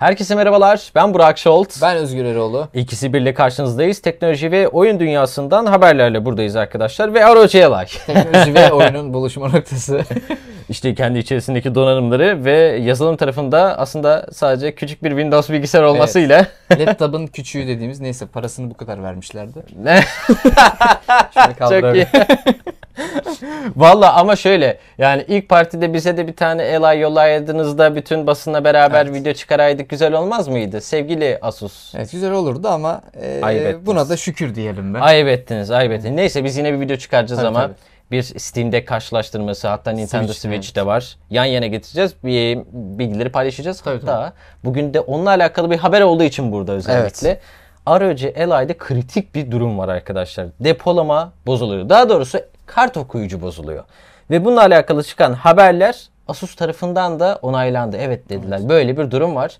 Herkese merhabalar. Ben Burak Şolt. Ben Özgür Eroğlu. İkisi birlikte karşınızdayız. Teknoloji ve oyun dünyasından haberlerle buradayız arkadaşlar ve Aroca Yalay. Teknoloji ve oyunun buluşma noktası. İşte kendi içerisindeki donanımları ve yazılım tarafında aslında sadece küçük bir Windows bilgisayar olmasıyla. Evet. Laptop'un küçüğü dediğimiz neyse parasını bu kadar vermişlerdi. Ne? Çok iyi. Valla ama şöyle yani ilk partide bize de bir tane elay yollaydınız da bütün basınla beraber evet. video çıkaraydık güzel olmaz mıydı? Sevgili Asus. Evet güzel olurdu ama e, buna da şükür diyelim be. Ayıp ettiniz ayıp ettiniz. Neyse biz yine bir video çıkaracağız tabii, ama. Tabii bir Steam'de karşılaştırması hatta Nintendo Switch, Switch'te evet. var. Yan yana getireceğiz. Bir bilgileri paylaşacağız. Tabii, hatta tabii. bugün de onunla alakalı bir haber olduğu için burada özellikle. Evet. ROG Ally'de kritik bir durum var arkadaşlar. Depolama bozuluyor. Daha doğrusu kart okuyucu bozuluyor. Ve bununla alakalı çıkan haberler Asus tarafından da onaylandı. Evet dediler. Evet. Böyle bir durum var.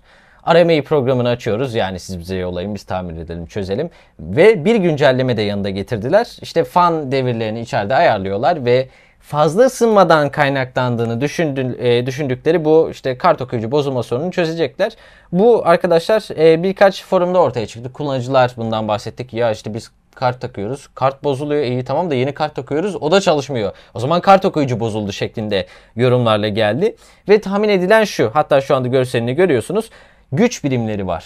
RMA programını açıyoruz. Yani siz bize yollayın, biz tamir edelim, çözelim. Ve bir güncelleme de yanında getirdiler. İşte fan devirlerini içeride ayarlıyorlar ve fazla ısınmadan kaynaklandığını düşündün, e, düşündükleri bu işte kart okuyucu bozulma sorununu çözecekler. Bu arkadaşlar e, birkaç forumda ortaya çıktı. Kullanıcılar bundan bahsettik. Ya işte biz kart takıyoruz. Kart bozuluyor. İyi tamam da yeni kart takıyoruz. O da çalışmıyor. O zaman kart okuyucu bozuldu şeklinde yorumlarla geldi. Ve tahmin edilen şu. Hatta şu anda görselini görüyorsunuz. Güç birimleri var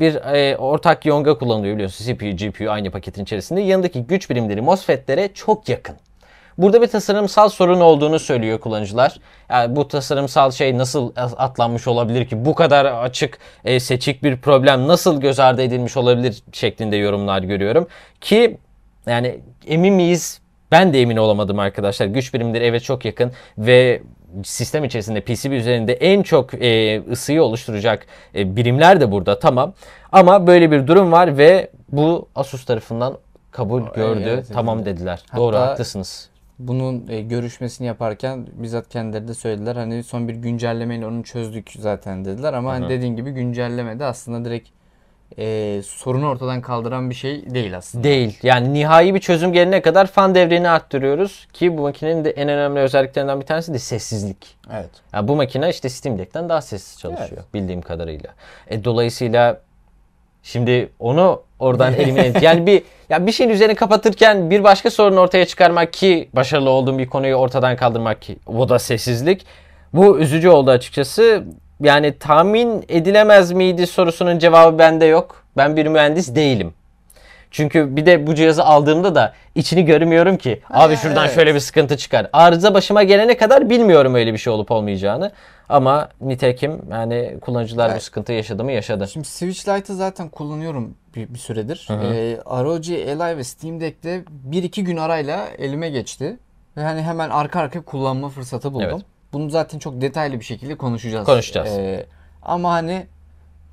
bir e, ortak yonga kullanılıyor biliyorsunuz. CPU, GPU aynı paketin içerisinde. Yanındaki güç birimleri MOSFET'lere çok yakın. Burada bir tasarımsal sorun olduğunu söylüyor kullanıcılar. Yani bu tasarımsal şey nasıl atlanmış olabilir ki? Bu kadar açık e, seçik bir problem nasıl göz ardı edilmiş olabilir şeklinde yorumlar görüyorum. Ki yani emin miyiz? Ben de emin olamadım arkadaşlar. Güç birimleri eve çok yakın ve sistem içerisinde PCB üzerinde en çok e, ısıyı oluşturacak e, birimler de burada tamam. Ama böyle bir durum var ve bu Asus tarafından kabul gördü. Evet, tamam dediler. Hatta Doğru haklısınız bunun e, görüşmesini yaparken bizzat kendileri de söylediler. Hani son bir güncellemeyle onu çözdük zaten dediler. Ama hani dediğin gibi güncelleme de aslında direkt e, sorunu ortadan kaldıran bir şey değil aslında. Değil. Yani nihai bir çözüm gelene kadar fan devrini arttırıyoruz ki bu makinenin de en önemli özelliklerinden bir tanesi de sessizlik. Evet. Yani bu makine işte Steam Deck'ten daha sessiz çalışıyor evet. bildiğim kadarıyla. E, dolayısıyla Şimdi onu oradan elimine yani bir ya bir şeyin üzerine kapatırken bir başka sorunu ortaya çıkarmak ki başarılı olduğum bir konuyu ortadan kaldırmak ki bu da sessizlik. Bu üzücü oldu açıkçası. Yani tahmin edilemez miydi sorusunun cevabı bende yok. Ben bir mühendis değilim. Çünkü bir de bu cihazı aldığımda da içini görmüyorum ki. Abi şuradan evet. şöyle bir sıkıntı çıkar. Arıza başıma gelene kadar bilmiyorum öyle bir şey olup olmayacağını. Ama nitekim yani kullanıcılar evet. bu sıkıntı yaşadı mı yaşadı. Şimdi Switch Lite'ı zaten kullanıyorum bir, bir süredir. Ee, ROG Ally ve Steam Deck'te 1-2 gün arayla elime geçti. Ve hani hemen arka arka kullanma fırsatı buldum. Evet. Bunu zaten çok detaylı bir şekilde konuşacağız. Konuşacağız. Ee, ama hani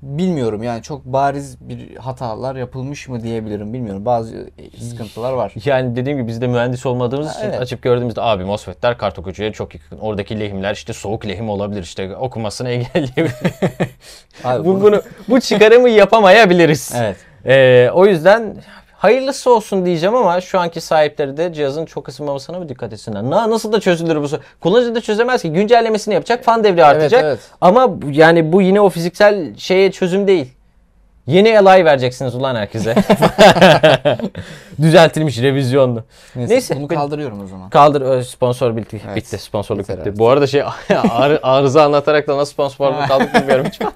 bilmiyorum yani çok bariz bir hatalar yapılmış mı diyebilirim bilmiyorum. Bazı sıkıntılar var. Yani dediğim gibi biz de mühendis olmadığımız ha, için evet. açıp gördüğümüzde abi MOSFET'ler kart okuyucuya çok yakın. Oradaki lehimler işte soğuk lehim olabilir işte okumasını engelleyebilir. abi, bu, bunu, bu çıkarımı yapamayabiliriz. Evet. Ee, o yüzden Hayırlısı olsun diyeceğim ama şu anki sahipleri de cihazın çok ısınmamasına mı dikkat etsinler? Na, nasıl da çözülür bu Kullanıcı da çözemez ki. Güncellemesini yapacak, fan devri artacak. Evet, evet. Ama yani bu yine o fiziksel şeye çözüm değil. Yeni alay vereceksiniz ulan herkese. Düzeltilmiş, revizyonlu. Neyse, Neyse bunu kaldırıyorum o zaman. Kaldır sponsor bitti. Evet. Bitti sponsorluk bitti. bitti. Bu arada şey arıza anlatarak da nasıl sponsorluk kaldık bilmiyorum hiç.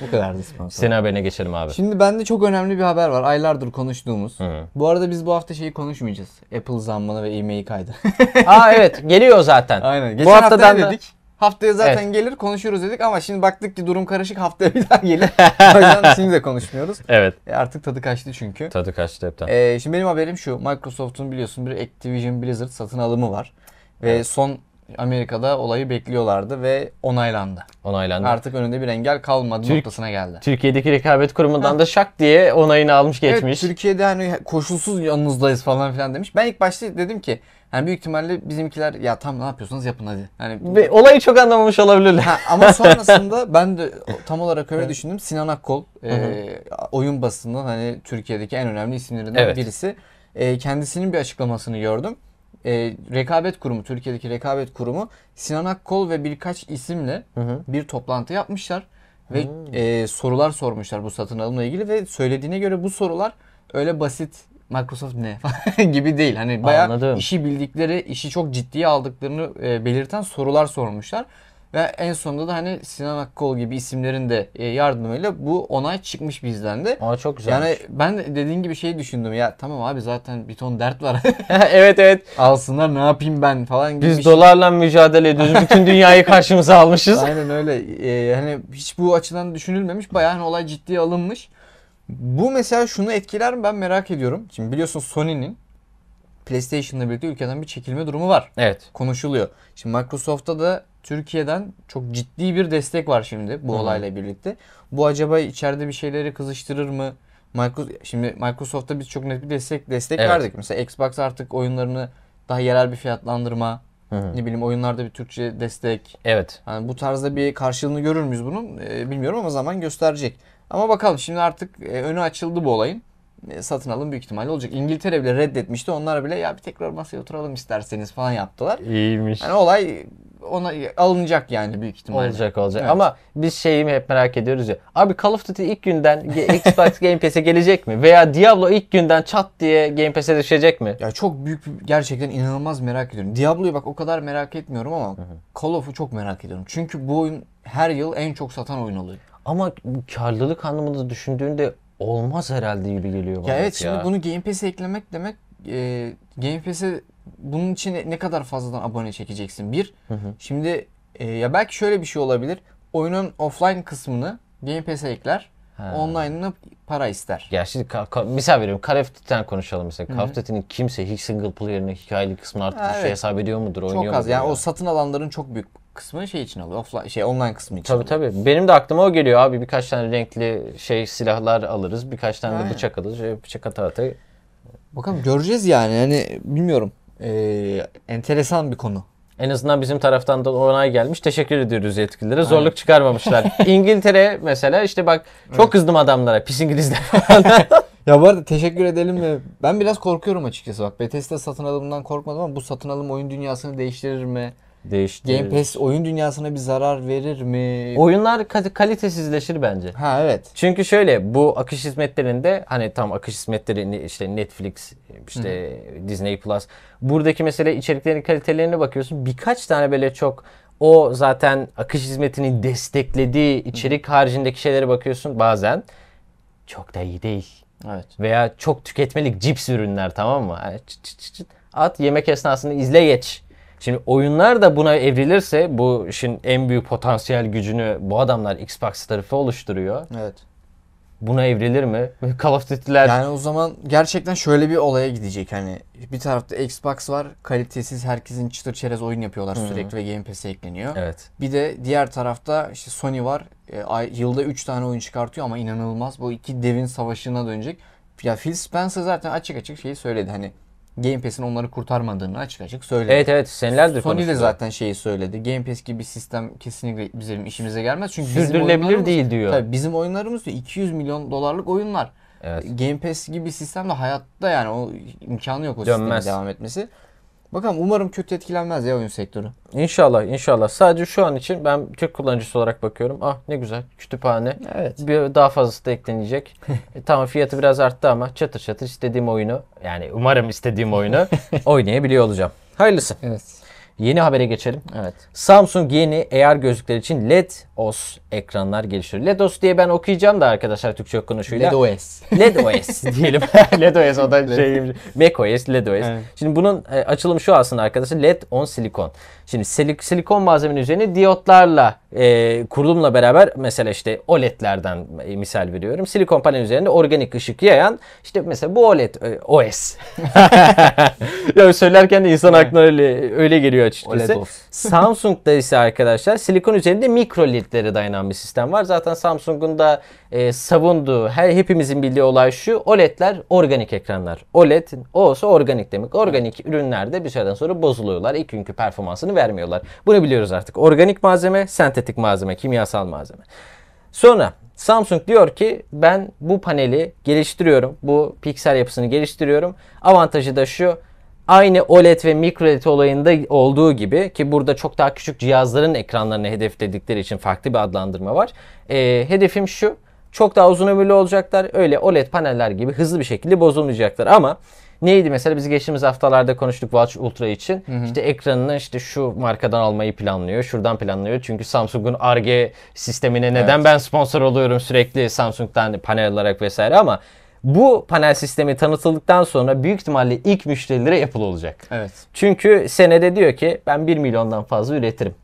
Bu kadardı sponsor. Senin haberine geçelim abi. Şimdi bende çok önemli bir haber var. Aylardır konuştuğumuz. Hı. Bu arada biz bu hafta şeyi konuşmayacağız. Apple zammını ve e-mail kaydı. Aa evet geliyor zaten. Aynen. Geçen bu haftadan hafta dedik. Haftaya zaten evet. gelir konuşuruz dedik ama şimdi baktık ki durum karışık haftaya bir daha gelir. o yüzden şimdi de konuşmuyoruz. Evet. E artık tadı kaçtı çünkü. Tadı kaçtı hepten. E, şimdi benim haberim şu. Microsoft'un biliyorsun bir Activision Blizzard satın alımı var. Ve son Amerika'da olayı bekliyorlardı ve onaylandı. Onaylandı. Artık önünde bir engel kalmadı Türk, noktasına geldi. Türkiye'deki rekabet kurumundan da şak diye onayını almış geçmiş. Evet, Türkiye'de hani koşulsuz yanınızdayız falan filan demiş. Ben ilk başta dedim ki yani büyük ihtimalle bizimkiler ya tam ne yapıyorsanız yapın hadi. Yani Ve olayı çok anlamamış olabilirler. ama sonrasında ben de tam olarak öyle düşündüm. Sinan Akkol e, oyun basından hani Türkiye'deki en önemli isimlerinden evet. birisi. E, kendisinin bir açıklamasını gördüm e, rekabet kurumu, Türkiye'deki rekabet kurumu Sinan Akkol ve birkaç isimle hı hı. bir toplantı yapmışlar. Ve e, sorular sormuşlar bu satın alımla ilgili ve söylediğine göre bu sorular öyle basit Microsoft ne gibi değil. Hani bayağı Anladım. işi bildikleri, işi çok ciddiye aldıklarını e, belirten sorular sormuşlar. Ve en sonunda da hani Sinan Akkol gibi isimlerin de e, yardımıyla bu onay çıkmış bizden de. Ama çok güzel. Yani ben dediğin gibi şey düşündüm ya tamam abi zaten bir ton dert var. evet evet. Alsınlar ne yapayım ben falan gibi. Biz şey. dolarla mücadele ediyoruz. Bütün dünyayı karşımıza almışız. Aynen öyle. Ee, hani hiç bu açıdan düşünülmemiş. Bayağı hani olay ciddiye alınmış. Bu mesela şunu etkiler mi ben merak ediyorum. Şimdi biliyorsun Sony'nin PlayStation'la birlikte ülkeden bir çekilme durumu var. Evet. Konuşuluyor. Şimdi Microsoft'ta da Türkiye'den çok ciddi bir destek var şimdi bu Hı-hı. olayla birlikte. Bu acaba içeride bir şeyleri kızıştırır mı? Microsoft, şimdi Microsoft'ta biz çok net bir destek destek evet. verdik. Mesela Xbox artık oyunlarını daha yerel bir fiyatlandırma, Hı-hı. ne bileyim oyunlarda bir Türkçe destek. Evet. Yani bu tarzda bir karşılığını görür müyüz bunun? Ee, bilmiyorum ama zaman gösterecek. Ama bakalım şimdi artık e, önü açıldı bu olayın. E, satın alım büyük ihtimalle olacak. İngiltere bile reddetmişti. Onlar bile ya bir tekrar masaya oturalım isterseniz falan yaptılar. İyiymiş. Yani olay ona alınacak yani büyük ihtimalle. Olacak olacak. Evet. Ama biz şeyi mi hep merak ediyoruz ya. Abi Call of Duty ilk günden Xbox Game Pass'e gelecek mi? Veya Diablo ilk günden çat diye Game Pass'e düşecek mi? Ya çok büyük gerçekten inanılmaz merak ediyorum. Diablo'yu bak o kadar merak etmiyorum ama Hı-hı. Call of'u çok merak ediyorum. Çünkü bu oyun her yıl en çok satan oyun oluyor. Ama karlılık anlamında düşündüğünde olmaz herhalde gibi geliyor bana. Ya evet ya. şimdi bunu Game Pass'e eklemek demek e, Game Pass'e bunun için ne kadar fazladan abone çekeceksin? Bir. Hı hı. Şimdi e, ya belki şöyle bir şey olabilir. Oyunun offline kısmını Game Pass'e ekler. onlineını para ister. Gerçi ka- ka- misal veriyorum Call of Duty'den konuşalım mesela. Call of Duty'nin kimse hiç single player'ını hikayeli kısmını artık şey evet. şey hesap ediyor mudur, oynuyor mudur? Çok az. Yani ya? o satın alanların çok büyük kısmı şey için alıyor. Offline şey online kısmı için. Tabii alıyor. tabii. Benim de aklıma o geliyor abi. Birkaç tane renkli şey silahlar alırız. Birkaç tane Aynen. de bıçak alırız. Bıçak ata ata. Bakalım göreceğiz yani. Yani bilmiyorum e, enteresan bir konu. En azından bizim taraftan da onay gelmiş. Teşekkür ediyoruz yetkililere. Aynen. Zorluk çıkarmamışlar. İngiltere mesela işte bak çok evet. kızdım adamlara. Pis İngilizler ya bu arada teşekkür edelim mi? ben biraz korkuyorum açıkçası bak. Bethesda satın alımından korkmadım ama bu satın alım oyun dünyasını değiştirir mi? değiştirir. Game Pass oyun dünyasına bir zarar verir mi? Oyunlar kalitesizleşir bence. Ha evet. Çünkü şöyle bu akış hizmetlerinde hani tam akış hizmetleri işte Netflix, işte Hı-hı. Disney Plus buradaki mesela içeriklerin kalitelerine bakıyorsun. Birkaç tane böyle çok o zaten akış hizmetini desteklediği içerik Hı-hı. haricindeki şeylere bakıyorsun bazen çok da iyi değil. Evet. Veya çok tüketmelik cips ürünler tamam mı? Yani çıt çıt çıt at yemek esnasında izle geç. Şimdi oyunlar da buna evrilirse bu işin en büyük potansiyel gücünü bu adamlar Xbox tarafı oluşturuyor. Evet. Buna evrilir mi? Call of Duty'ler... Yani o zaman gerçekten şöyle bir olaya gidecek hani bir tarafta Xbox var kalitesiz herkesin çıtır çerez oyun yapıyorlar Hı. sürekli ve Game Pass'e ekleniyor. Evet. Bir de diğer tarafta işte Sony var e, ay, yılda 3 tane oyun çıkartıyor ama inanılmaz bu iki devin savaşına dönecek. Ya Phil Spencer zaten açık açık şeyi söyledi hani Game Pass'in onları kurtarmadığını açık açık söyledi. Evet evet senelerdir Sony konuştu. de zaten şeyi söyledi. Game Pass gibi bir sistem kesinlikle bizim işimize gelmez. Çünkü Sürdürülebilir değil diyor. Tabii bizim oyunlarımız da 200 milyon dolarlık oyunlar. Evet. Game Pass gibi bir de hayatta yani o imkanı yok o Dönmez. sistemin devam etmesi. Bakalım umarım kötü etkilenmez ya oyun sektörü. İnşallah inşallah. Sadece şu an için ben Türk kullanıcısı olarak bakıyorum. Ah ne güzel kütüphane. Evet. Bir, daha fazlası da eklenecek. e, tamam fiyatı biraz arttı ama çatır çatır istediğim oyunu yani umarım istediğim oyunu oynayabiliyor olacağım. Hayırlısı. Evet. Yeni habere geçelim. Evet. Samsung yeni AR gözlükler için LED OS ekranlar geliştiriyor. LED OS diye ben okuyacağım da arkadaşlar Türkçe konuşuyla. LED OS. LED OS diyelim. LED OS o da şey gibi. Mac OS, LED OS. Evet. Şimdi bunun e, açılımı şu aslında arkadaşlar. LED on silikon. Şimdi silik, silikon malzemenin üzerine diyotlarla e, kurulumla beraber mesela işte OLED'lerden e, misal veriyorum. Silikon panel üzerinde organik ışık yayan işte mesela bu OLED OS. ya söylerken de insan aklına öyle, öyle geliyor oluyor açıkçası. E Samsung'da ise arkadaşlar silikon üzerinde mikro ledlere dayanan bir sistem var. Zaten Samsung'un da e, savunduğu her hepimizin bildiği olay şu. OLED'ler organik ekranlar. OLED olsa organik demek. Organik ürünlerde bir süreden sonra bozuluyorlar. İlk günkü performansını vermiyorlar. Bunu biliyoruz artık. Organik malzeme, sentetik malzeme, kimyasal malzeme. Sonra Samsung diyor ki ben bu paneli geliştiriyorum. Bu piksel yapısını geliştiriyorum. Avantajı da şu Aynı OLED ve microLED olayında olduğu gibi ki burada çok daha küçük cihazların ekranlarını hedefledikleri için farklı bir adlandırma var. E, hedefim şu çok daha uzun ömürlü olacaklar. Öyle OLED paneller gibi hızlı bir şekilde bozulmayacaklar ama neydi mesela biz geçtiğimiz haftalarda konuştuk Watch Ultra için. Hı hı. İşte ekranını işte şu markadan almayı planlıyor, şuradan planlıyor. Çünkü Samsung'un RG sistemine neden evet. ben sponsor oluyorum sürekli Samsung'dan panel olarak vesaire ama bu panel sistemi tanıtıldıktan sonra büyük ihtimalle ilk müşterilere Apple olacak. Evet. Çünkü senede diyor ki ben 1 milyondan fazla üretirim.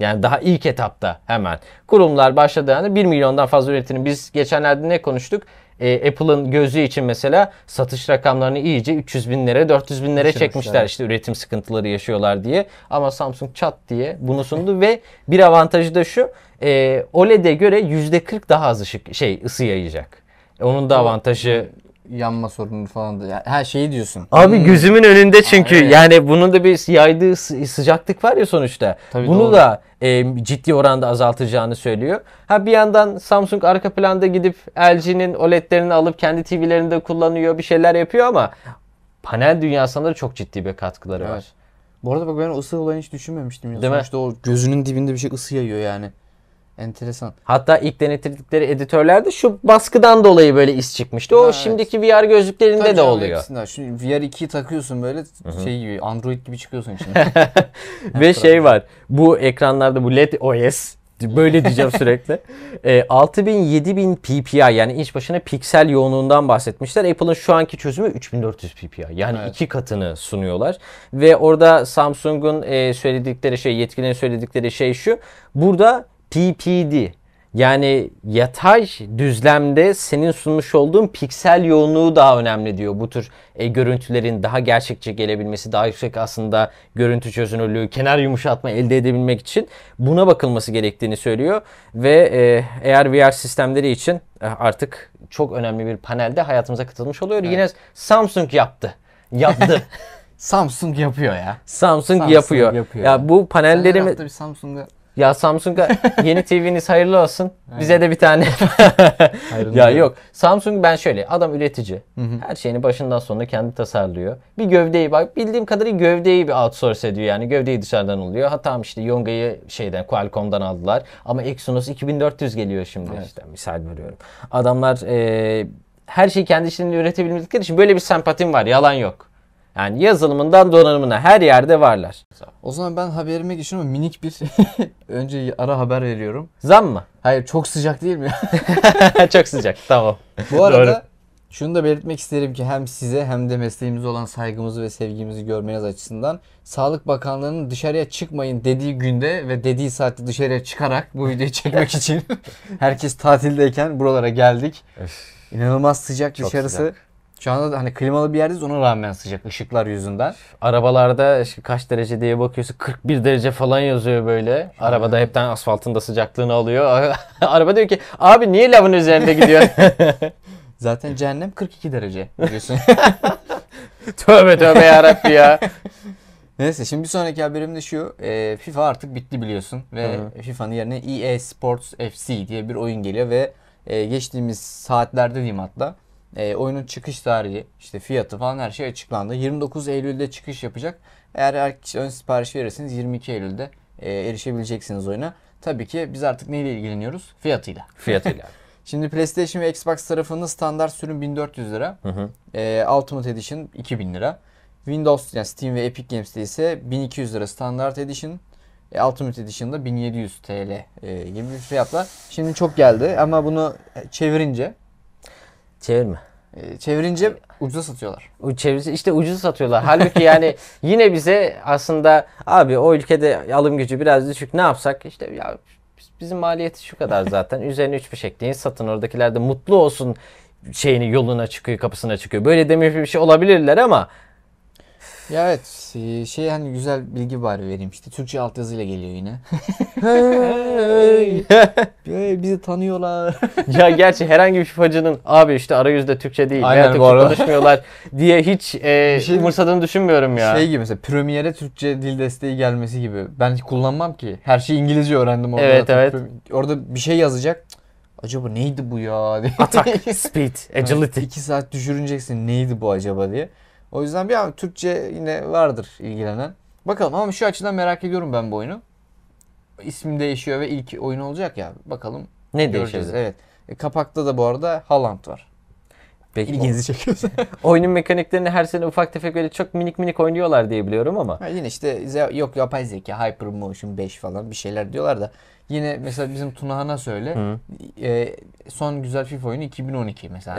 Yani daha ilk etapta hemen. Kurumlar başladığı anda 1 milyondan fazla üretirim. Biz geçenlerde ne konuştuk? e, Apple'ın gözü için mesela satış rakamlarını iyice 300 binlere 400 binlere Yaşamışlar. çekmişler işte üretim sıkıntıları yaşıyorlar diye. Ama Samsung çat diye bunu sundu ve bir avantajı da şu e, OLED'e göre %40 daha az ışık şey ısı yayacak. Onun da avantajı yanma sorunu falan da. Yani her şeyi diyorsun. Abi hmm. gözümün önünde çünkü Aynen. yani bunun da bir yaydığı sı- sıcaklık var ya sonuçta. Tabii Bunu doğru. da e, ciddi oranda azaltacağını söylüyor. Ha bir yandan Samsung arka planda gidip LG'nin OLED'lerini alıp kendi TV'lerinde kullanıyor, bir şeyler yapıyor ama panel dünyasında da çok ciddi bir katkıları evet. var. Bu arada bak ben ısı olayını hiç düşünmemiştim. Ya. Değil Sonuçta mi? o gözünün dibinde bir şey ısı yayıyor yani. Enteresan. Hatta ilk denetirdikleri editörlerde şu baskıdan dolayı böyle is çıkmıştı. O Ha, evet. şimdiki VR gözlüklerinde Tabii de oluyor. hepsinde var. Şimdi VR 2'yi takıyorsun böyle şey gibi Android gibi çıkıyorsun içinden. Ve şey var. Bu ekranlarda bu LED OS böyle diyeceğim sürekli. E, 6000-7000 ppi yani inç başına piksel yoğunluğundan bahsetmişler. Apple'ın şu anki çözümü 3400 ppi. Yani Evet. iki katını sunuyorlar. Ve orada Samsung'un e, söyledikleri şey, yetkilinin söyledikleri şey şu. Burada PPD yani yatay düzlemde senin sunmuş olduğun piksel yoğunluğu daha önemli diyor. Bu tür e, görüntülerin daha gerçekçi gelebilmesi, daha yüksek aslında görüntü çözünürlüğü, kenar yumuşatma elde edebilmek için buna bakılması gerektiğini söylüyor. Ve e, eğer VR sistemleri için e, artık çok önemli bir panelde hayatımıza katılmış oluyor. Evet. Yine Samsung yaptı. Yaptı. Samsung yapıyor ya. Samsung, Samsung yapıyor. yapıyor. Ya bu panellerimi Samsung'a ya Samsung yeni TV'niz hayırlı olsun. Bize de bir tane. ya yok. Samsung ben şöyle adam üretici. Her şeyini başından sonuna kendi tasarlıyor. Bir gövdeyi bak bildiğim kadarıyla gövdeyi bir outsource ediyor yani. Gövdeyi dışarıdan oluyor. Ha tamam işte Yonga'yı şeyden Qualcomm'dan aldılar. Ama Exynos 2400 geliyor şimdi evet. işte misal veriyorum. Adamlar e, her şeyi kendi içinde üretebilmedikleri için böyle bir sempatim var. Yalan yok. Yani yazılımından donanımına her yerde varlar. O zaman ben haberime geçiyorum minik bir önce ara haber veriyorum. Zam mı? Hayır çok sıcak değil mi? çok sıcak tamam. Bu arada Doğru. şunu da belirtmek isterim ki hem size hem de mesleğimize olan saygımızı ve sevgimizi görmeniz açısından Sağlık Bakanlığı'nın dışarıya çıkmayın dediği günde ve dediği saatte dışarıya çıkarak bu videoyu çekmek için herkes tatildeyken buralara geldik. İnanılmaz sıcak çok dışarısı. Sıcak. Şu anda da hani klimalı bir yerdeyiz ona rağmen sıcak ışıklar yüzünden. Arabalarda işte kaç derece diye bakıyorsun 41 derece falan yazıyor böyle. Arabada hepten asfaltın da sıcaklığını alıyor. Araba diyor ki abi niye lavın üzerinde gidiyor? Zaten cehennem 42 derece biliyorsun. tövbe tövbe yarabbi ya. Neyse şimdi bir sonraki haberim de şu. E, FIFA artık bitti biliyorsun. Ve FIFA'nın yerine EA Sports FC diye bir oyun geliyor ve e, geçtiğimiz saatlerde diyeyim hatta e, oyunun çıkış tarihi, işte fiyatı falan her şey açıklandı. 29 Eylül'de çıkış yapacak. Eğer her ön sipariş verirseniz 22 Eylül'de e, erişebileceksiniz oyuna. Tabii ki biz artık neyle ilgileniyoruz? Fiyatıyla. Fiyatıyla. Şimdi PlayStation ve Xbox tarafında standart sürüm 1400 lira. Hı hı. E, Ultimate Edition 2000 lira. Windows yani Steam ve Epic Games'te ise 1200 lira standart edition. E, Ultimate Edition'da 1700 TL e, gibi bir fiyatla. Şimdi çok geldi ama bunu çevirince Çevirme. Ee, çevirince ucuza satıyorlar. Çevirince işte ucuza satıyorlar. Halbuki yani yine bize aslında abi o ülkede alım gücü biraz düşük ne yapsak işte ya bizim maliyeti şu kadar zaten. Üzerine üç fişek deyin satın oradakiler de mutlu olsun şeyini yoluna çıkıyor kapısına çıkıyor. Böyle demiş bir şey olabilirler ama ya evet e, şey hani güzel bilgi bari vereyim işte Türkçe altyazıyla geliyor yine. hey, bizi tanıyorlar. ya gerçi herhangi bir şifacının abi işte arayüzde Türkçe değil. Aynen Türkçe arada. konuşmuyorlar diye hiç e, şey, umursadığını düşünmüyorum ya. Şey gibi mesela Premiere Türkçe dil desteği gelmesi gibi. Ben kullanmam ki. Her şeyi İngilizce öğrendim orada. Evet evet. Orada bir şey yazacak acaba neydi bu ya diye. Atak, speed, agility. 2 saat düşürüneceksin neydi bu acaba diye. O yüzden bir abi Türkçe yine vardır ilgilenen. Bakalım ama şu açıdan merak ediyorum ben bu oyunu. İsim değişiyor ve ilk oyun olacak ya. Bakalım. Ne göreceğiz. Evet. E, kapakta da bu arada Haaland var. Peki, İlginizi çekiyorsa. oyunun mekaniklerini her sene ufak tefek böyle çok minik minik oynuyorlar diye biliyorum ama. Ha, yine işte yok yapay zeka, hyper motion 5 falan bir şeyler diyorlar da. Yine mesela bizim Tunahan'a söyle. Hı. E, son güzel FIFA oyunu 2012 mesela.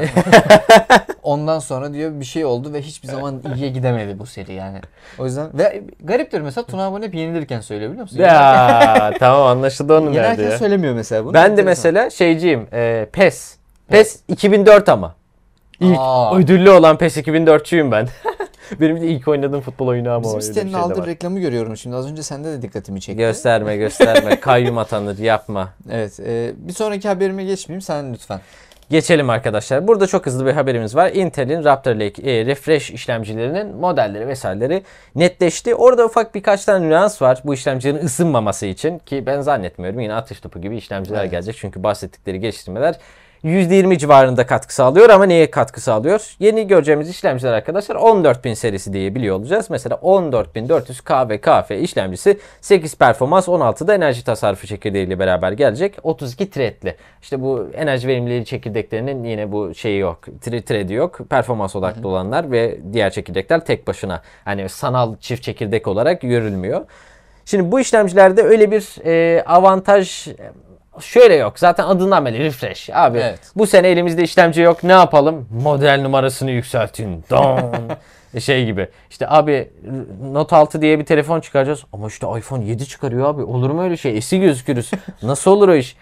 Ondan sonra diyor bir şey oldu ve hiçbir zaman iyiye gidemedi bu seri yani. O yüzden ve gariptir mesela Tunahan bunu hep yenilirken söylüyor biliyor musun? Ya tamam anlaşıldı onun Yenerken nerede söylemiyor mesela bunu. Ben de mesela şeyciyim. E, PES. PES 2004 ama. İlk Aa. ödüllü olan PES 2004'çüyüm ben. Benim de ilk oynadığım futbol oyunu ama Bizim öyle sitenin şey aldığı reklamı görüyorum şimdi. Az önce sende de dikkatimi çekti. Gösterme gösterme. Kayyum atanır yapma. Evet. e, bir sonraki haberime geçmeyeyim. Sen lütfen. Geçelim arkadaşlar. Burada çok hızlı bir haberimiz var. Intel'in Raptor Lake e, refresh işlemcilerinin modelleri vesaireleri netleşti. Orada ufak birkaç tane nüans var bu işlemcilerin ısınmaması için ki ben zannetmiyorum yine atış topu gibi işlemciler Evet. gelecek. Çünkü bahsettikleri geliştirmeler %20 civarında katkı sağlıyor ama neye katkı sağlıyor? Yeni göreceğimiz işlemciler arkadaşlar 14000 serisi diye biliyor olacağız. Mesela 14400K ve KF işlemcisi 8 performans 16 da enerji tasarrufu çekirdeği ile beraber gelecek. 32 threadli. İşte bu enerji verimliliği çekirdeklerinin yine bu şeyi yok. Thread'i yok. Performans odaklı Hı-hı. olanlar ve diğer çekirdekler tek başına hani sanal çift çekirdek olarak görülmüyor. Şimdi bu işlemcilerde öyle bir e, avantaj Şöyle yok. Zaten adından belli refresh. Abi evet. bu sene elimizde işlemci yok. Ne yapalım? Model numarasını yükseltin. Don. şey gibi. İşte abi Note 6 diye bir telefon çıkaracağız. Ama işte iPhone 7 çıkarıyor abi. Olur mu öyle şey? Esi gözükürüz. Nasıl olur o iş?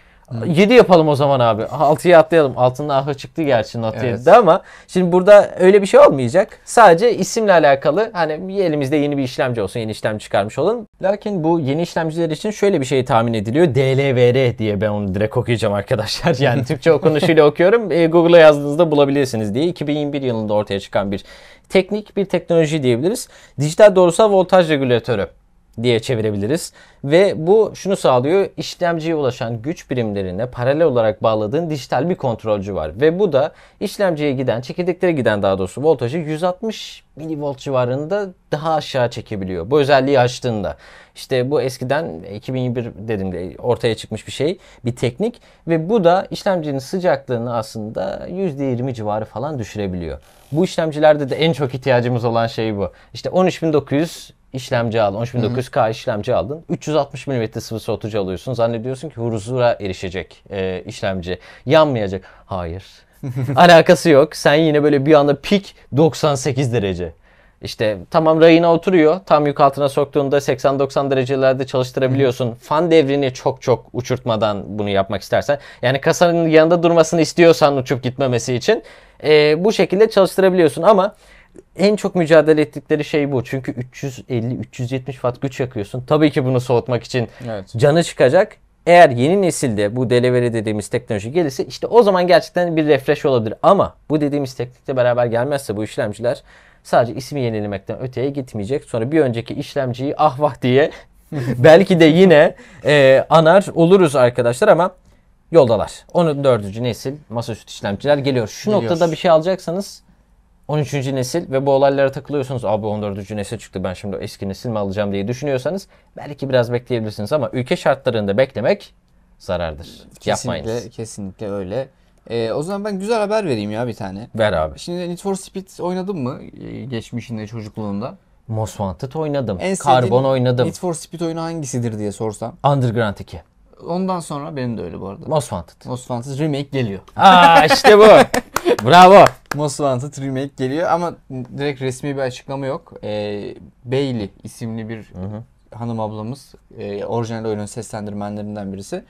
7 yapalım o zaman abi. 6'ya atlayalım. Altında ahı çıktı gerçi Not evet. ama şimdi burada öyle bir şey olmayacak. Sadece isimle alakalı hani elimizde yeni bir işlemci olsun, yeni işlem çıkarmış olun. Lakin bu yeni işlemciler için şöyle bir şey tahmin ediliyor. DLVR diye ben onu direkt okuyacağım arkadaşlar. Yani Türkçe okunuşuyla okuyorum. E, Google'a yazdığınızda bulabilirsiniz diye. 2021 yılında ortaya çıkan bir teknik, bir teknoloji diyebiliriz. Dijital doğrusal voltaj regülatörü diye çevirebiliriz. Ve bu şunu sağlıyor. işlemciye ulaşan güç birimlerine paralel olarak bağladığın dijital bir kontrolcü var. Ve bu da işlemciye giden, çekirdeklere giden daha doğrusu voltajı 160 milivolt civarında daha aşağı çekebiliyor. Bu özelliği açtığında. işte bu eskiden 2001 dedim de ortaya çıkmış bir şey, bir teknik. Ve bu da işlemcinin sıcaklığını aslında %20 civarı falan düşürebiliyor. Bu işlemcilerde de en çok ihtiyacımız olan şey bu. İşte 13900 işlemci aldın. 13900K işlemci aldın. 360 mm sıvı soğutucu alıyorsun. Zannediyorsun ki huzura erişecek e, işlemci. Yanmayacak. Hayır. Alakası yok. Sen yine böyle bir anda pik 98 derece. İşte tamam rayına oturuyor. Tam yük altına soktuğunda 80-90 derecelerde çalıştırabiliyorsun. Fan devrini çok çok uçurtmadan bunu yapmak istersen. Yani kasanın yanında durmasını istiyorsan uçup gitmemesi için. E, bu şekilde çalıştırabiliyorsun ama en çok mücadele ettikleri şey bu. Çünkü 350-370 watt güç yakıyorsun. Tabii ki bunu soğutmak için evet. canı çıkacak. Eğer yeni nesilde bu delivery dediğimiz teknoloji gelirse işte o zaman gerçekten bir refresh olabilir. Ama bu dediğimiz teknikle beraber gelmezse bu işlemciler sadece ismi yenilemekten öteye gitmeyecek. Sonra bir önceki işlemciyi ah vah diye belki de yine e, anar oluruz arkadaşlar ama yoldalar. Onun nesil masaüstü işlemciler geliyor. Şu Geliyoruz. noktada bir şey alacaksanız 13. nesil ve bu olaylara takılıyorsunuz. Abi 14. nesil çıktı ben şimdi eski nesil mi alacağım diye düşünüyorsanız belki biraz bekleyebilirsiniz ama ülke şartlarında beklemek zarardır. Kesinlikle, Yapmayınız. Kesinlikle öyle. Ee, o zaman ben güzel haber vereyim ya bir tane. Ver abi. Şimdi Need for Speed oynadın mı e, geçmişinde çocukluğunda? Most Wanted oynadım. En Karbon oynadım. Need for Speed oyunu hangisidir diye sorsam. Underground 2. Ondan sonra benim de öyle bu arada. Most Wanted. Most Wanted remake geliyor. Aa işte bu. Bravo. Most Wanted remake geliyor ama direkt resmi bir açıklama yok. Ee, Bailey isimli bir hı hı. hanım ablamız, e, orijinal oyunun seslendirmenlerinden birisi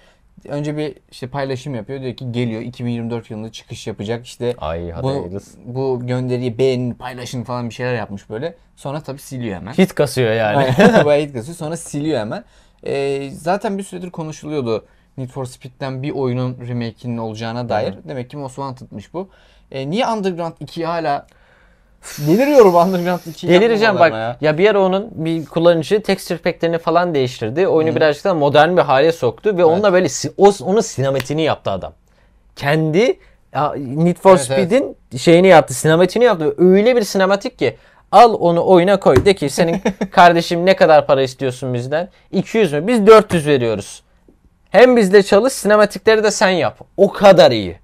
önce bir işte paylaşım yapıyor. Diyor ki geliyor 2024 yılında çıkış yapacak. İşte Ay, hadi bu, hayırlısı. bu gönderiyi beğenin, paylaşın falan bir şeyler yapmış böyle. Sonra tabii siliyor hemen. Hit kasıyor yani. Bayağı hit kasıyor. Sonra siliyor hemen. E, zaten bir süredir konuşuluyordu Need for Speed'den bir oyunun remake'inin olacağına dair. Hı. Demek ki Most Wanted'mış bu. E, niye Underground 2 hala Deliriyorum Underground 2'yi Delireceğim bak. Ya. ya bir ara onun bir kullanıcı texture pack'lerini falan değiştirdi. Oyunu Hı. birazcık daha modern bir hale soktu ve evet. onunla böyle o, onun sinematini yaptı adam. Kendi Need for evet, Speed'in evet. şeyini yaptı, sinematini yaptı. Öyle bir sinematik ki Al onu oyuna koy. De ki senin kardeşim ne kadar para istiyorsun bizden? 200 mü? Biz 400 veriyoruz. Hem bizde çalış sinematikleri de sen yap. O kadar iyi.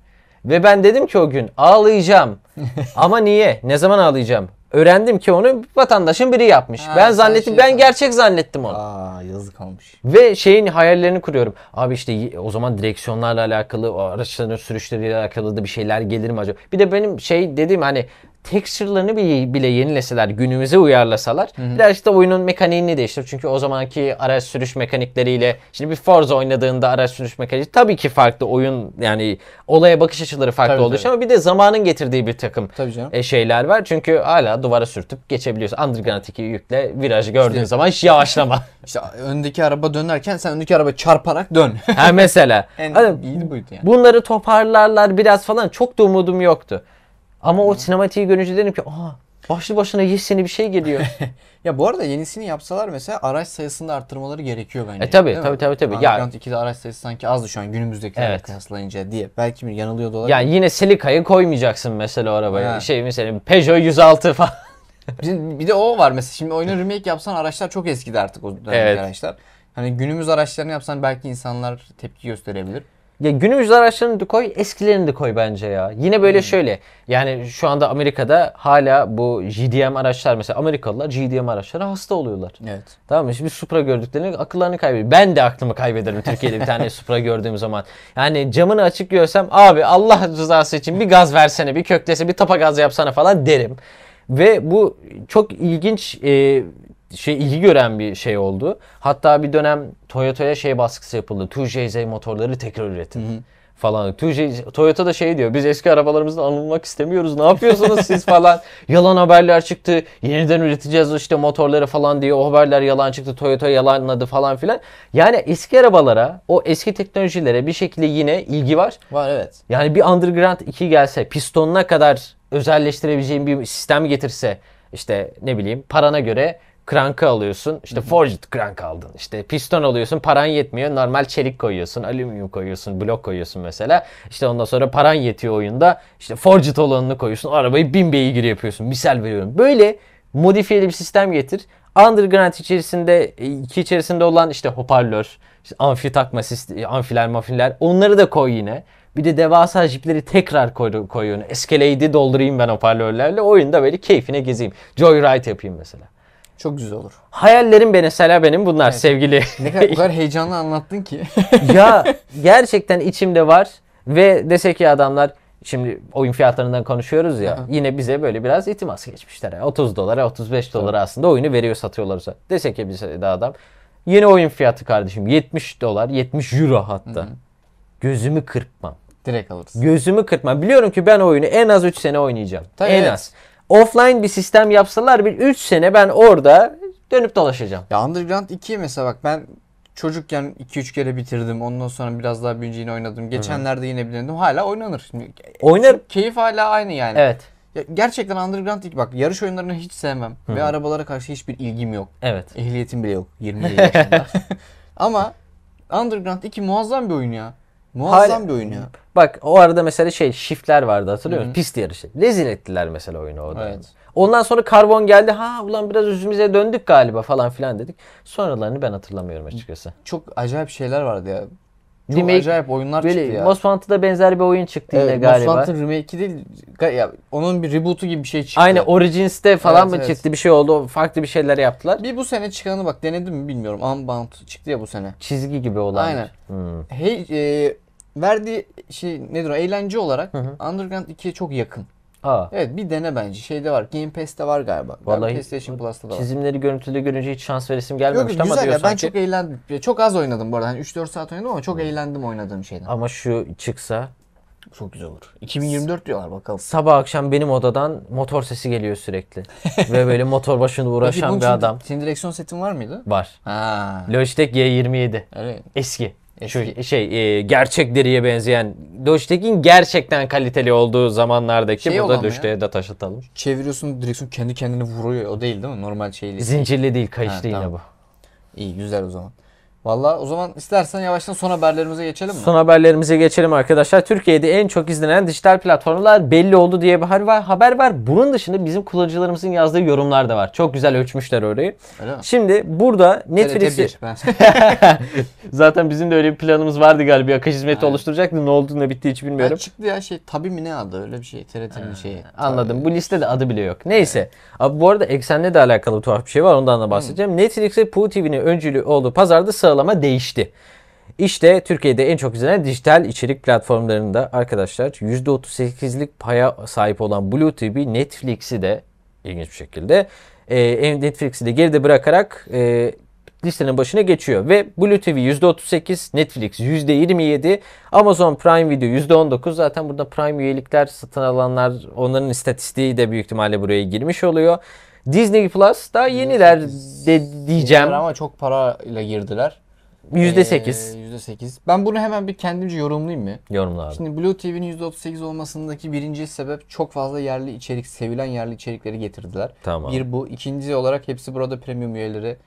Ve ben dedim ki o gün ağlayacağım. Ama niye? Ne zaman ağlayacağım? Öğrendim ki onu vatandaşın biri yapmış. Ha, ben zannettim şey ben yapmış. gerçek zannettim onu. Aa yazık olmuş. Ve şeyin hayallerini kuruyorum. Abi işte o zaman direksiyonlarla alakalı, araçların sürüşleriyle alakalı da bir şeyler gelir mi acaba? Bir de benim şey dediğim hani texture'larını bile yenileseler, günümüze uyarlasalar Hı-hı. biraz işte oyunun mekaniğini değiştir. Çünkü o zamanki araç sürüş mekanikleriyle şimdi bir Forza oynadığında araç sürüş mekaniği tabii ki farklı. Oyun yani olaya bakış açıları farklı tabii, ama bir de zamanın getirdiği bir takım e, şeyler var. Çünkü hala duvara sürtüp geçebiliyorsun. Underground 2 yükle virajı gördüğün işte, zaman yavaşlama. işte öndeki araba dönerken sen öndeki araba çarparak dön. ha mesela. en hani, buydu yani. Bunları toparlarlar biraz falan çok da umudum yoktu. Ama o sinematiği görünce dedim ki aha başlı başına yeni bir şey geliyor. ya bu arada yenisini yapsalar mesela araç sayısını da arttırmaları gerekiyor bence. E tabi tabi tabi tabi. Ya 2'de araç sayısı sanki azdı şu an günümüzdeki. evet. kıyaslayınca diye. Belki bir yanılıyor da olabilir. Yani yine Silika'yı koymayacaksın mesela arabaya. Ha. Şey mesela Peugeot 106 falan. bir, bir de o var mesela şimdi oyunu remake yapsan araçlar çok eskidi artık o dönemki evet. araçlar. Hani günümüz araçlarını yapsan belki insanlar tepki gösterebilir. Ya günümüz araçlarını da koy, eskilerini de koy bence ya. Yine böyle hmm. şöyle. Yani şu anda Amerika'da hala bu GDM araçlar mesela Amerikalılar GDM araçlara hasta oluyorlar. Evet. Tamam mı? Şimdi Supra gördüklerini akıllarını kaybediyor. Ben de aklımı kaybederim Türkiye'de bir tane Supra gördüğüm zaman. Yani camını açık görsem abi Allah rızası için bir gaz versene, bir köklese, bir tapa gaz yapsana falan derim. Ve bu çok ilginç e, şey ilgi gören bir şey oldu. Hatta bir dönem Toyota'ya şey baskısı yapıldı. 2JZ motorları tekrar üretin. Hı hı falan. Toyota da şey diyor biz eski arabalarımızdan alınmak istemiyoruz ne yapıyorsunuz siz falan. Yalan haberler çıktı yeniden üreteceğiz işte motorları falan diye o haberler yalan çıktı Toyota yalanladı falan filan. Yani eski arabalara o eski teknolojilere bir şekilde yine ilgi var. Var evet. Yani bir Underground 2 gelse pistonuna kadar özelleştirebileceğim bir sistem getirse işte ne bileyim parana göre krankı alıyorsun. İşte forged krank aldın. İşte piston alıyorsun. Paran yetmiyor. Normal çelik koyuyorsun. Alüminyum koyuyorsun. Blok koyuyorsun mesela. İşte ondan sonra paran yetiyor oyunda. İşte forged olanını koyuyorsun. Arabayı bin beygir yapıyorsun. Misal veriyorum. Böyle modifiyeli bir sistem getir. Underground içerisinde iki içerisinde olan işte hoparlör, işte amfi takma sistemi, amfiler mafiler onları da koy yine. Bir de devasa jipleri tekrar koy, koyuyorsun. Escalade'i doldurayım ben hoparlörlerle. Oyunda böyle keyfine gezeyim. Joyride yapayım mesela. Çok güzel olur. Hayallerim benim, mesela benim bunlar evet. sevgili. Ne kadar, o kadar heyecanlı anlattın ki. ya gerçekten içimde var ve dese ki adamlar şimdi oyun fiyatlarından konuşuyoruz ya. yine bize böyle biraz itimas geçmişler. Yani 30 dolara 35 dolara aslında oyunu veriyor satıyorlar. Dese ki bize de adam yeni oyun fiyatı kardeşim 70 dolar 70 euro hatta. Gözümü kırpmam. Direkt alırsın. Gözümü kırpmam. Biliyorum ki ben oyunu en az 3 sene oynayacağım. Tabii en evet. az offline bir sistem yapsalar bir 3 sene ben orada dönüp dolaşacağım. Ya Underground 2'yi mesela bak ben çocukken 2-3 kere bitirdim. Ondan sonra biraz daha büyüyünce yine oynadım. Geçenlerde yine bitirdim. Hala oynanır. Oynar. Keyif hala aynı yani. Evet. gerçekten Underground ilk bak yarış oyunlarını hiç sevmem Hı-hı. ve arabalara karşı hiçbir ilgim yok. Evet. Ehliyetim bile yok 20 yaşında. Ama Underground 2 muazzam bir oyun ya. Muazzam Hal- bir oyun ya. Bak o arada mesela şey shiftler vardı hatırlıyor musun? Pist yarışı. Rezil ettiler mesela oyunu orada. Evet. Ondan sonra karbon geldi. Ha ulan biraz üzümüze döndük galiba falan filan dedik. Sonralarını ben hatırlamıyorum açıkçası. Çok acayip şeyler vardı ya. Çok Remake- acayip oyunlar Böyle çıktı ya. Most Wanted'da benzer bir oyun çıktı yine Evet, Most galiba. Wanted'ın remake'i değil, ya, onun bir reboot'u gibi bir şey çıktı. Aynen Origins'te falan Evet, mı evet. çıktı bir şey oldu. Farklı bir şeyler yaptılar. Bir bu sene çıkanı bak denedim mi bilmiyorum. Unbound çıktı ya bu sene. Çizgi gibi olan. Aynen. Hmm. Hey, e, verdiği şey nedir o eğlence olarak Hı hı. Underground 2'ye çok yakın. Aa. Evet bir dene bence. Şeyde var. Game Pass'te var galiba. Vallahi Galiba PlayStation Plus'ta da var. Çizimleri görüntülü görünce hiç şans veresim Yok gelmemişti ama güzel ya ben ki çok eğlendim. Çok az oynadım bu arada. Hani 3-4 saat oynadım ama çok eğlendim oynadığım şeyden. ama şu çıksa Çok güzel olur. 2024 diyorlar bakalım. sabah akşam benim odadan motor sesi geliyor sürekli. Ve böyle motor başında uğraşan bunun bir adam Senin direksiyon setin var mıydı? var. Ha. Logitech G27. Öyle. Eski. E, şu şey e, gerçek deriye benzeyen Döştek'in gerçekten kaliteli olduğu zamanlardaki şey burada Döştek'e de taş atalım. Çeviriyorsun direksiyon kendi kendini vuruyor o değil değil mi? Normal şeyli. Zincirli değil kayışlı ha, yine tamam. bu. İyi güzel o zaman. Valla o zaman istersen yavaştan son haberlerimize geçelim mi? Son haberlerimize geçelim arkadaşlar. Türkiye'de en çok izlenen dijital platformlar belli oldu diye bir haber var. Bunun dışında bizim kullanıcılarımızın yazdığı yorumlar da var. Çok güzel ölçmüşler orayı. Öyle Şimdi burada Netflix'i... Zaten bizim de öyle bir planımız vardı galiba. Akış hizmeti yani. oluşturacaktı. Ne olduğunu ne bitti hiç bilmiyorum. Yani çıktı ya şey tabi mi ne adı öyle bir şey. TRT'nin şeyi. Anladım. Tabii. Bu listede adı bile yok. Neyse. Evet. Abi bu arada eksenle de alakalı tuhaf bir şey var. Ondan da bahsedeceğim. Hmm. Netflix'e Poo TV'nin öncülüğü olduğu pazarda sağlı sıralama değişti. İşte Türkiye'de en çok izlenen dijital içerik platformlarında arkadaşlar %38'lik paya sahip olan Blue TV Netflix'i de ilginç bir şekilde e, Netflix'i de geride bırakarak e, listenin başına geçiyor. Ve Blue TV %38, Netflix %27, Amazon Prime Video %19. Zaten burada Prime üyelikler satın alanlar onların istatistiği de büyük ihtimalle buraya girmiş oluyor. Disney Plus daha yeniler de diyeceğim. ama çok parayla girdiler. Yüzde ee, sekiz. Yüzde sekiz. Ben bunu hemen bir kendimce yorumlayayım mı? Yorumla abi. Şimdi Blue TV'nin sekiz olmasındaki birinci sebep çok fazla yerli içerik, sevilen yerli içerikleri getirdiler. Tamam. Bir bu. İkinci olarak hepsi burada premium üyeleri.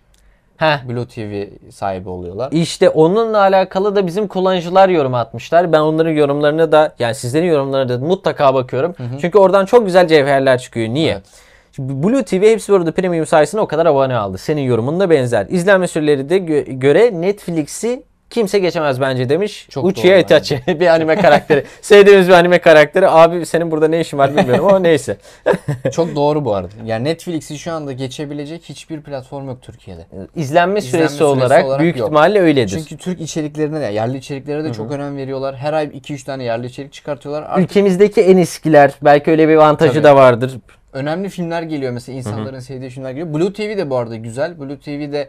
ha, Blue TV sahibi oluyorlar. İşte onunla alakalı da bizim kullanıcılar yorum atmışlar. Ben onların yorumlarını da yani sizlerin yorumlarına da mutlaka bakıyorum. Hı hı. Çünkü oradan çok güzel cevherler çıkıyor. Niye? Evet. Blue TV hepsi orada premium sayesinde o kadar abone aldı. Senin yorumunda benzer. İzlenme süreleri de gö- göre Netflix'i kimse geçemez bence demiş. Çok Uchiha Itachi bir anime karakteri. Sevdiğimiz bir anime karakteri. Abi senin burada ne işin var bilmiyorum ama neyse. Çok doğru bu arada. Yani Netflix'i şu anda geçebilecek hiçbir platform yok Türkiye'de. İzlenme süresi, süresi olarak, olarak büyük yok. ihtimalle öyledir. Çünkü Türk içeriklerine de yerli içeriklere de Hı-hı. çok önem veriyorlar. Her ay 2-3 tane yerli içerik çıkartıyorlar. Artık... Ülkemizdeki en eskiler belki öyle bir avantajı Tabii. da vardır önemli filmler geliyor mesela insanların Hı-hı. sevdiği filmler geliyor. Blue TV de bu arada güzel. Blue TV'de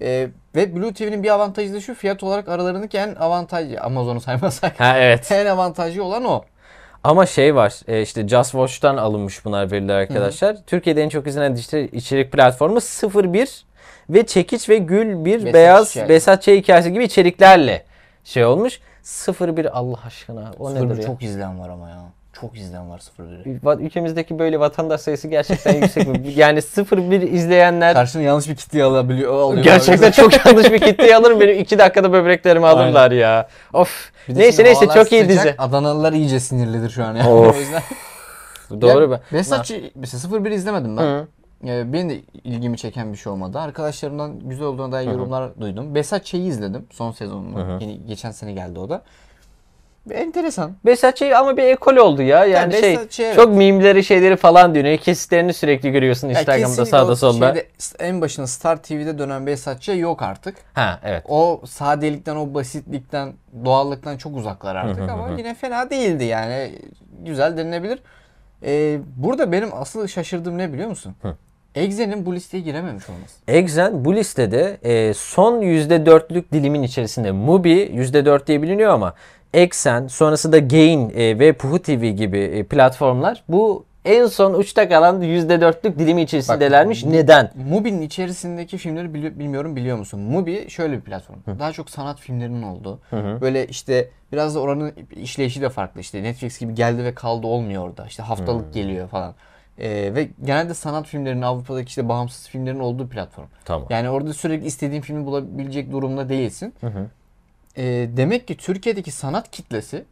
e, ve Blue TV'nin bir avantajı da şu fiyat olarak aralarındaki en avantajı Amazon'u saymasak. Ha evet. en avantajı olan o. Ama şey var e, işte Just Watch'tan alınmış bunlar veriler arkadaşlar. Hı-hı. Türkiye'de en çok izlenen dijital içerik platformu 01 ve Çekiç ve Gül bir Besat beyaz Besat Besatçı hikayesi gibi içeriklerle şey olmuş. 01 Allah aşkına o nedir ya? çok izlen var ama ya. Çok izlen var 01'e. Ülkemizdeki böyle vatandaş sayısı gerçekten yüksek. Yani 01 izleyenler... Karşına yanlış bir kitleyi alabiliyor. Alıyor gerçekten abi. çok yanlış bir kitleyi alırım. Benim 2 dakikada böbreklerimi alırlar Aynen. ya. Of. Neyse neyse çok iyi dizi. Adanalılar iyice sinirlidir şu an. Yani. o yüzden... Doğru be. Vesatçı mesela 01 izlemedim ben. Hı. benim de ilgimi çeken bir şey olmadı. Arkadaşlarımdan güzel olduğuna dair Hı-hı. yorumlar duydum. Besatçı'yı izledim son sezonunu. Yeni, geçen sene geldi o da. Enteresan. Versace ama bir ekol oldu ya. Yani, yani şey Versace, çok evet. mimleri şeyleri falan dönüyor. Kesitlerini sürekli görüyorsun Instagram'da sağda solda. Şeyde, en başına Star TV'de dönen Versace yok artık. Ha evet. O sadelikten, o basitlikten, doğallıktan çok uzaklar artık ama yine fena değildi yani. Güzel denilebilir. Ee, burada benim asıl şaşırdığım ne biliyor musun? Exen'in bu listeye girememiş olması. Exen bu listede e, son %4'lük dilimin içerisinde. Mubi %4 diye biliniyor ama Eksen, sonrası da Gain e, ve Puhu TV gibi e, platformlar bu en son uçta kalan %4'lük dilimi içerisindelermiş. Bak, Neden? Mubi'nin içerisindeki filmleri bili- bilmiyorum biliyor musun? Mubi şöyle bir platform. Hı. Daha çok sanat filmlerinin oldu. Hı hı. Böyle işte biraz da oranın işleyişi de farklı. İşte Netflix gibi geldi ve kaldı olmuyor orada. İşte haftalık hı. geliyor falan. Ee, ve genelde sanat filmlerinin Avrupa'daki işte bağımsız filmlerin olduğu platform. Tamam. Yani orada sürekli istediğin filmi bulabilecek durumda değilsin. Hı hı e, demek ki Türkiye'deki sanat kitlesi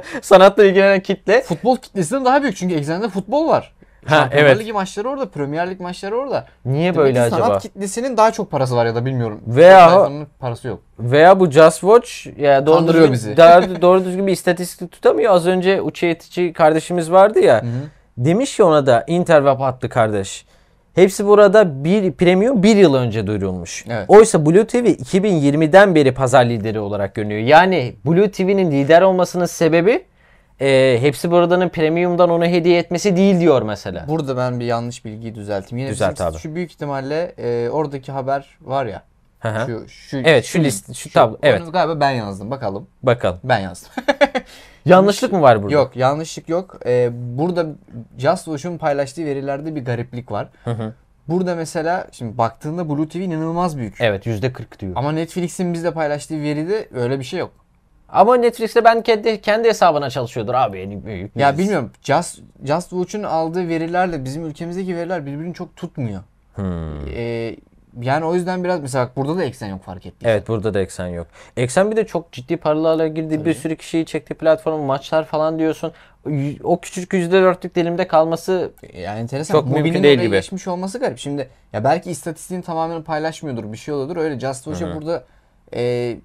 Sanatla ilgilenen kitle. Futbol kitlesinden daha büyük çünkü eksende futbol var. Ha, Şampiyonlar evet. Ligi maçları orada, Premier Lig maçları orada. Niye Demek böyle sanat acaba? Sanat kitlesinin daha çok parası var ya da bilmiyorum. Veya parası yok. Veya bu Just Watch ya doğru düzgün, bizi. daha doğru düzgün bir istatistik tutamıyor. Az önce uçu yetici kardeşimiz vardı ya. Hı-hı. Demiş ki ona da Interweb attı kardeş. Hepsi burada bir premium bir yıl önce duyurulmuş. Evet. Oysa Blue TV 2020'den beri pazar lideri olarak görünüyor. Yani Blue TV'nin lider olmasının sebebi e, hepsi buradanın premiumdan onu hediye etmesi değil diyor mesela. Burada ben bir yanlış bilgiyi düzelteyim. Yine Düzelt abi. Şu büyük ihtimalle e, oradaki haber var ya şu, şu, evet şu, şu list, şu, şu tablo. Evet. galiba ben yazdım. Bakalım. Bakalım. Ben yazdım. yanlışlık mı var burada? Yok yanlışlık yok. Ee, burada JustWatch'un paylaştığı verilerde bir gariplik var. Hı hı. Burada mesela şimdi baktığında Blue TV inanılmaz büyük. Evet yüzde 40 diyor. Ama Netflix'in bizde paylaştığı veride öyle bir şey yok. Ama Netflix'te ben kendi kendi hesabına çalışıyordur abi en büyük. Ya bilmiyorum. Just Just Watch'un aldığı verilerle bizim ülkemizdeki veriler birbirini çok tutmuyor. Hmm. Ee, yani o yüzden biraz mesela bak burada da eksen yok fark ettik. Evet burada da eksen yok. Eksen bir de çok ciddi paralarla girdi. Tabii. Bir sürü kişiyi çekti platformu maçlar falan diyorsun. O küçük %4'lük dilimde kalması yani enteresan. çok Mobil'in mümkün değil oraya gibi. geçmiş olması garip. Şimdi ya belki istatistiğin tamamen paylaşmıyordur bir şey oluyordur. Öyle Just Watch'a burada e,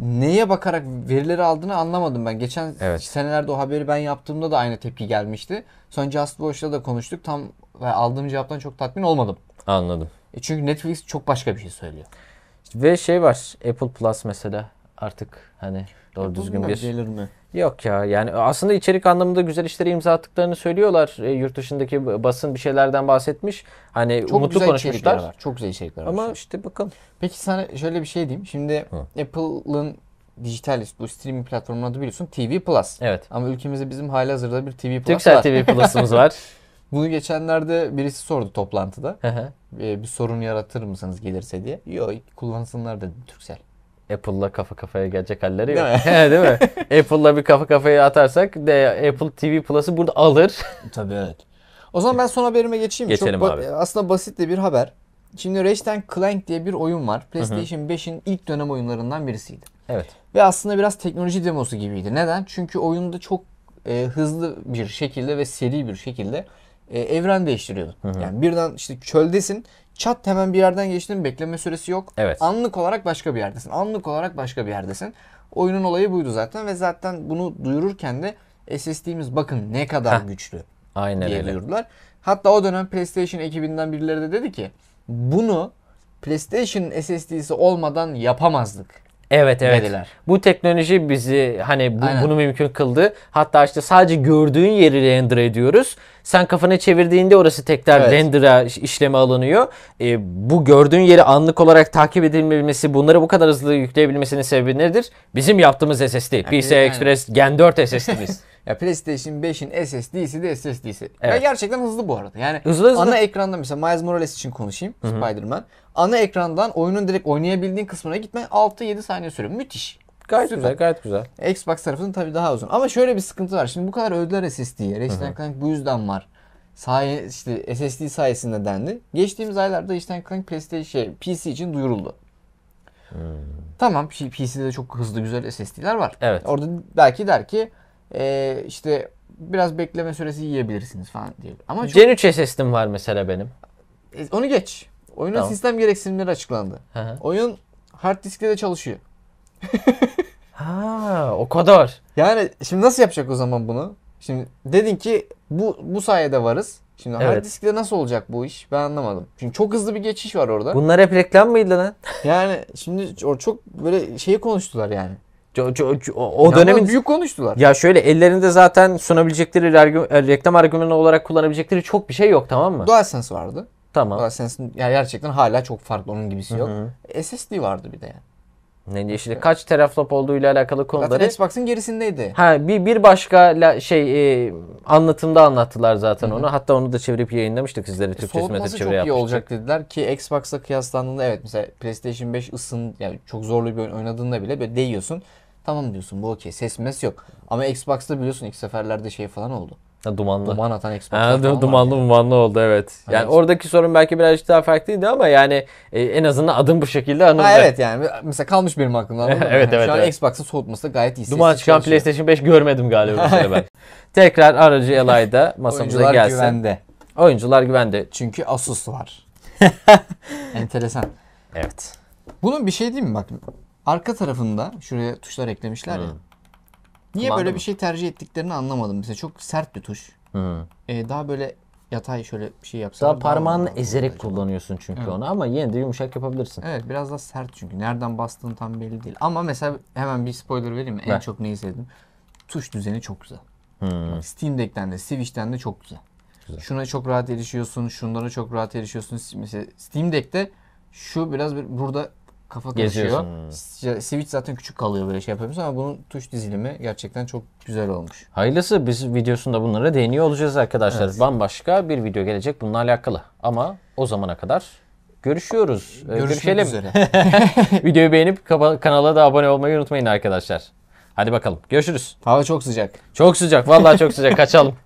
neye bakarak verileri aldığını anlamadım ben. Geçen Evet. senelerde o haberi ben yaptığımda da aynı tepki gelmişti. Sonra Just Watch'la da konuştuk. Tam aldığım cevaptan çok tatmin olmadım. Anladım. E çünkü Netflix çok başka bir şey söylüyor. Ve şey var Apple Plus mesela artık hani doğru Apple düzgün bir... Gelir mi? Yok ya yani aslında içerik anlamında güzel işlere imza attıklarını söylüyorlar. E, yurt dışındaki basın bir şeylerden bahsetmiş. Hani Çok umutlu güzel konuşmuşlar. Var. Çok güzel içerikler Ama var. Ama işte bakalım. Peki sana şöyle bir şey diyeyim. Şimdi Apple'ın dijital bu streaming platformunu adı biliyorsun TV Plus. Evet. Ama ülkemizde bizim hali hazırda bir TV Plus Türksel var. Türksel TV Plus'ımız var. Bunu geçenlerde birisi sordu toplantıda. E, bir sorun yaratır mısınız gelirse diye. Yok kullansınlar dedim Türksel. Apple'la kafa kafaya gelecek halleri yok. Değil mi? Değil mi? Apple'la bir kafa kafaya atarsak de Apple TV Plus'ı burada alır. Tabii evet. O zaman ben son haberime geçeyim. Geçelim Çok abi. Aslında basit de bir haber. Şimdi Ratchet Clank diye bir oyun var. PlayStation 5'in ilk dönem oyunlarından birisiydi. Evet. Ve aslında biraz teknoloji demosu gibiydi. Neden? Çünkü oyunda çok e, hızlı bir şekilde ve seri bir şekilde e, evren değiştiriyordu. Hı hı. Yani birden işte çöldesin çat hemen bir yerden geçtin bekleme süresi yok. Evet. Anlık olarak başka bir yerdesin. Anlık olarak başka bir yerdesin. Oyunun olayı buydu zaten ve zaten bunu duyururken de SSD'miz bakın ne kadar Heh. güçlü Aynen diye öyle. duyurdular. Hatta o dönem PlayStation ekibinden birileri de dedi ki bunu PlayStation SSD'si olmadan yapamazdık. Evet evet. Dediler. Bu teknoloji bizi hani bu, bunu mümkün kıldı. Hatta işte sadece gördüğün yeri render ediyoruz. Sen kafana çevirdiğinde orası tekrar evet. render'a işleme alınıyor. E, bu gördüğün yeri anlık olarak takip edilmesi, bunları bu kadar hızlı yükleyebilmesinin sebebi nedir? Bizim yaptığımız SSD. Yani, PCI yani. Express Gen 4 SSD'miz. Ya PlayStation 5'in SSD'si de SSD'si. Evet. Ve gerçekten hızlı bu arada. Yani hızlı, hızlı. ana ekrandan mesela Miles Morales için konuşayım. Hı-hı. Spider-Man. Ana ekrandan oyunun direkt oynayabildiğin kısmına gitme 6-7 saniye sürüyor. Müthiş. Gayet güzel, güzel, gayet güzel. Xbox tarafının tabii daha uzun. Ama şöyle bir sıkıntı var. Şimdi bu kadar övdüler SSD'ye. Ratchet Clank bu yüzden var. Sahi, işte SSD sayesinde dendi. Geçtiğimiz aylarda Ratchet Clank PlayStation şey, PC için duyuruldu. Hmm. Tamam PC'de çok hızlı güzel SSD'ler var. Evet. Orada belki der ki e, işte biraz bekleme süresi yiyebilirsiniz falan diye. Ama çok... Gen 3 SSD'm var mesela benim. E, onu geç. Oyunun tamam. sistem gereksinimleri açıklandı. Hı hı. Oyun hard diskle de çalışıyor. Ha, o kadar. Yani şimdi nasıl yapacak o zaman bunu? Şimdi dedin ki bu bu sayede varız. Şimdi evet. hard diskte nasıl olacak bu iş? Ben anlamadım. Çünkü çok hızlı bir geçiş var orada. Bunlar hep reklam mıydı lan? yani şimdi çok böyle şeyi konuştular yani. O, o, o dönemin büyük konuştular. Ya şöyle ellerinde zaten sunabilecekleri e, reklam argümanı olarak kullanabilecekleri çok bir şey yok tamam mı? DualSense vardı. Tamam. DualSense'in yani gerçekten hala çok farklı onun gibisi yok. Hı hı. SSD vardı bir de yani. Ne diye işte kaç teraflop olduğuyla alakalı konuları. Zaten Xbox'ın gerisindeydi. Ha bir bir başka la, şey e, anlatımda anlattılar zaten Hı-hı. onu. Hatta onu da çevirip yayınlamıştık sizlere e, Türkçesine de çeviri çok iyi olacak dediler ki Xbox'la kıyaslandığında evet mesela PlayStation 5 ısın yani çok zorlu bir oyun oynadığında bile böyle değiyorsun. Tamam diyorsun bu okey ses mes yok. Ama Xbox'ta biliyorsun ilk seferlerde şey falan oldu. Ha, dumanlı. Duman atan Xbox. ha, falan Dumanlı yani. dumanlı oldu evet. Yani evet. oradaki sorun belki birazcık daha farklıydı ama yani e, en azından adım bu şekilde anıldı. Ha, evet yani mesela kalmış benim aklımda. evet evet. Şu evet. an Xbox'ın soğutması da gayet iyi. Duman çıkan PlayStation 5 görmedim galiba ben. Tekrar aracı Elay'da masamıza Oyuncular gelsin. Oyuncular güvende. Oyuncular güvende. Çünkü Asus var. Enteresan. Evet. Bunun bir şey değil mi bak? Arka tarafında şuraya tuşlar eklemişler hmm. ya. Niye Kullandım. böyle bir şey tercih ettiklerini anlamadım. Mesela çok sert bir tuş. Hı. Ee, daha böyle yatay şöyle bir şey yapsa. Daha parmağını ezerek acaba. kullanıyorsun çünkü evet. onu ama yine de yumuşak yapabilirsin. Evet biraz daha sert çünkü. Nereden bastığın tam belli değil. Ama mesela hemen bir spoiler vereyim mi? Ver. En çok neyi sevdim? Tuş düzeni çok güzel. Hmm. Steam Deck'ten de Switch'ten de çok güzel. güzel. Şuna çok rahat erişiyorsun. Şunlara çok rahat erişiyorsun. Mesela Steam Deck'te şu biraz bir, burada kafa karışıyor. Switch zaten küçük kalıyor böyle şey yapıyoruz ama bunun tuş dizilimi gerçekten çok güzel olmuş. Hayırlısı biz videosunda bunlara değiniyor olacağız arkadaşlar. Evet. Bambaşka bir video gelecek bununla alakalı. Ama o zamana kadar görüşüyoruz. Ee, Görüşmek Görüşelim. üzere. Videoyu beğenip kanala da abone olmayı unutmayın arkadaşlar. Hadi bakalım görüşürüz. Hava çok sıcak. Çok sıcak vallahi çok sıcak kaçalım.